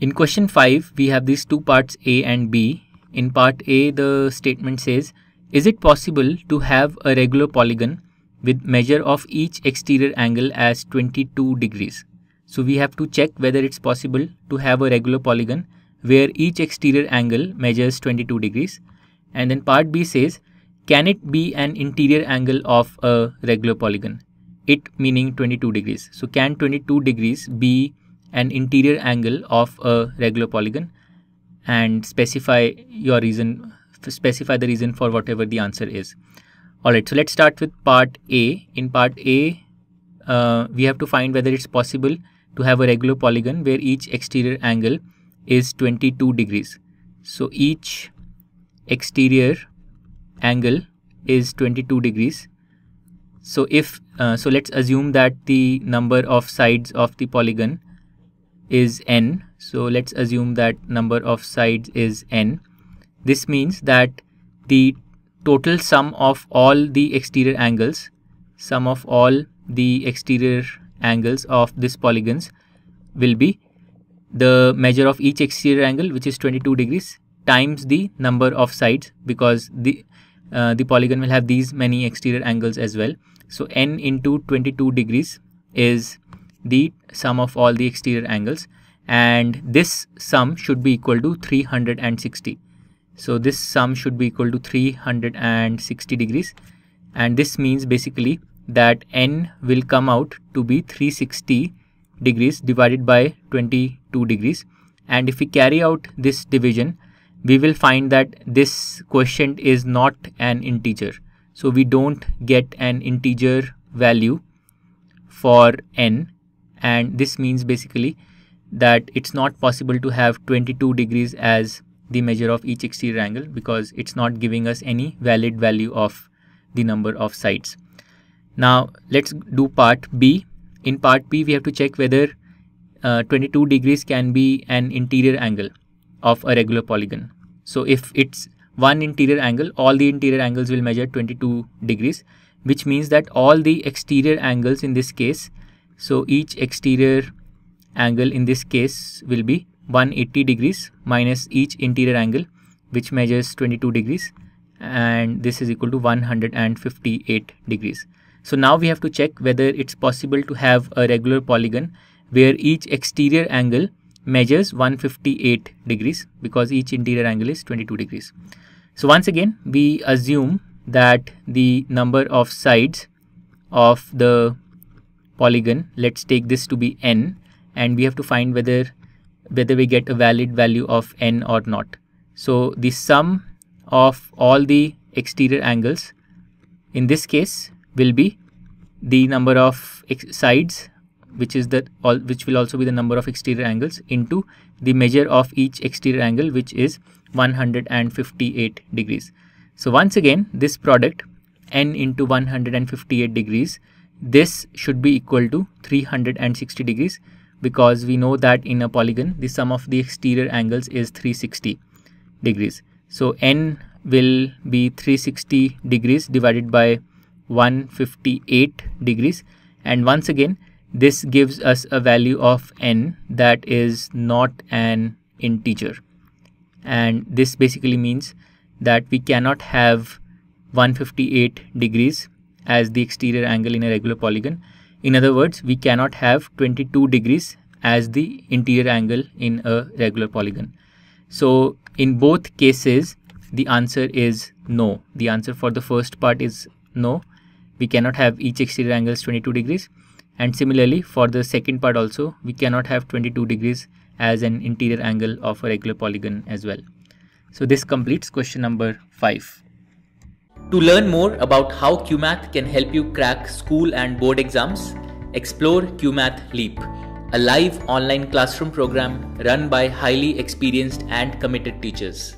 In question 5, we have these two parts A and B. In part A, the statement says, is it possible to have a regular polygon with measure of each exterior angle as 22 degrees? So we have to check whether it's possible to have a regular polygon where each exterior angle measures 22 degrees. And then part B says, can it be an interior angle of a regular polygon? It meaning 22 degrees. So can 22 degrees be an interior angle of a regular polygon and specify your reason specify the reason for whatever the answer is all right so let's start with part a in part a uh, we have to find whether it's possible to have a regular polygon where each exterior angle is 22 degrees so each exterior angle is 22 degrees so if uh, so let's assume that the number of sides of the polygon is n. So let's assume that number of sides is n. This means that the total sum of all the exterior angles, sum of all the exterior angles of this polygons will be the measure of each exterior angle which is 22 degrees times the number of sides because the uh, the polygon will have these many exterior angles as well. So n into 22 degrees is the sum of all the exterior angles and this sum should be equal to 360. So this sum should be equal to 360 degrees and this means basically that n will come out to be 360 degrees divided by 22 degrees and if we carry out this division we will find that this quotient is not an integer. So we don't get an integer value for n and this means basically that it's not possible to have 22 degrees as the measure of each exterior angle because it's not giving us any valid value of the number of sides. Now let's do part B. In part B we have to check whether uh, 22 degrees can be an interior angle of a regular polygon. So if it's one interior angle all the interior angles will measure 22 degrees which means that all the exterior angles in this case so each exterior angle in this case will be 180 degrees minus each interior angle which measures 22 degrees and this is equal to 158 degrees. So now we have to check whether it's possible to have a regular polygon where each exterior angle measures 158 degrees because each interior angle is 22 degrees. So once again we assume that the number of sides of the polygon, let's take this to be n and we have to find whether whether we get a valid value of n or not. So the sum of all the exterior angles in this case will be the number of sides which is the all which will also be the number of exterior angles into the measure of each exterior angle which is 158 degrees. So once again this product n into 158 degrees this should be equal to 360 degrees because we know that in a polygon the sum of the exterior angles is 360 degrees. So n will be 360 degrees divided by 158 degrees and once again this gives us a value of n that is not an integer and this basically means that we cannot have 158 degrees as the exterior angle in a regular polygon. In other words, we cannot have 22 degrees as the interior angle in a regular polygon. So in both cases, the answer is no. The answer for the first part is no. We cannot have each exterior angle 22 degrees. And similarly, for the second part also, we cannot have 22 degrees as an interior angle of a regular polygon as well. So this completes question number 5. To learn more about how QMath can help you crack school and board exams, explore QMath Leap, a live online classroom program run by highly experienced and committed teachers.